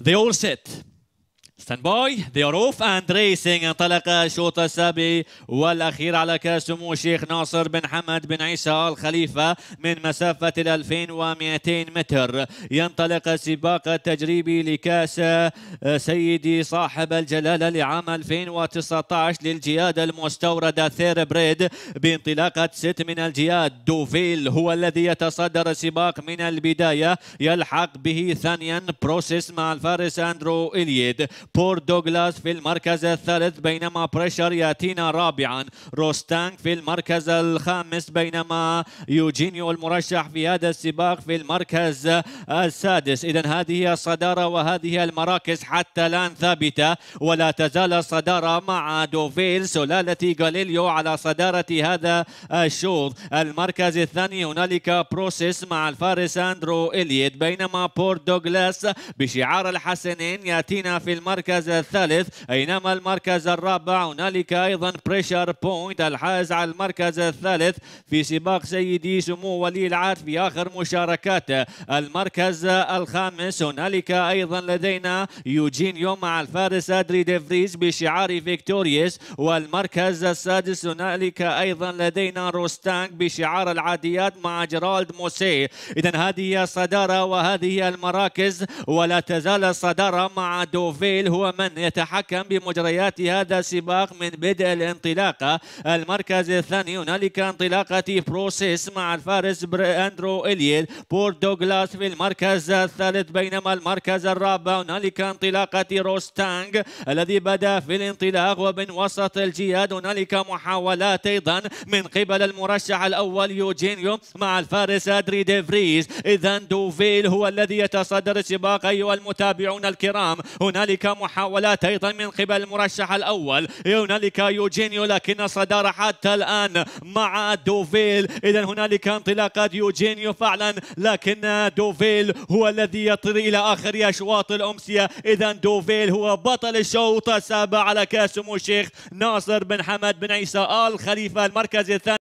They all said, ستاند باي ذي ار اوف اند ريسنج انطلق الشوط السابع والاخير على كاس سمو الشيخ ناصر بن حمد بن عيسى ال خليفه من مسافه ال 2200 متر ينطلق السباق التجريبي لكاس آه، سيدي صاحب الجلاله لعام 2019 للجياد المستورده ثير بريد بانطلاقه ست من الجياد دوفيل هو الذي يتصدر السباق من البدايه يلحق به ثانيا بروسيس مع الفارس اندرو اليد بور دوغلاس في المركز الثالث بينما بريشر ياتينا رابعا روستانك في المركز الخامس بينما يوجينيو المرشح في هذا السباق في المركز السادس إذا هذه الصدارة وهذه المراكز حتى الآن ثابتة ولا تزال الصدارة مع دوفيل سلالة غاليليو على صدارة هذا الشوط المركز الثاني هنالك بروسيس مع الفارس أندرو إليت بينما بور دوغلاس بشعار الحسنين يأتينا في المركز المركز الثالث أينما المركز الرابع هنالك أيضا بريشر بوينت الحاز على المركز الثالث في سباق سيدي سمو ولي العهد في آخر مشاركاته المركز الخامس هنالك أيضا لدينا يوجينيو مع الفارس أدري ديفريز بشعار فيكتوريوس والمركز السادس هنالك أيضا لدينا روستانك بشعار العاديات مع جيرالد موسي إذا هذه الصدارة وهذه المراكز ولا تزال الصدارة مع دوفيل هو من يتحكم بمجريات هذا السباق من بدء الانطلاقة المركز الثاني هنالك انطلاقة بروسيس مع الفارس أندرو إليل بورت دوغلاس في المركز الثالث بينما المركز الرابع هنالك انطلاقة روستانغ الذي بدأ في الانطلاق وبين وسط الجياد هنالك محاولات أيضا من قبل المرشح الأول يوجينيو مع الفارس أدري ديفريز إذا دوفيل هو الذي يتصدر السباق أيها المتابعون الكرام هنالك محاولات أيضا من قبل المرشح الأول هنالك يوجينيو لكن الصدارة حتى الآن مع دوفيل إذا هنالك انطلاقات يوجينيو فعلا لكن دوفيل هو الذي يطير إلى آخر أشواط الأمسية إذا دوفيل هو بطل الشوط السابع على كاس سمو الشيخ ناصر بن حمد بن عيسى آل خليفة المركز الثاني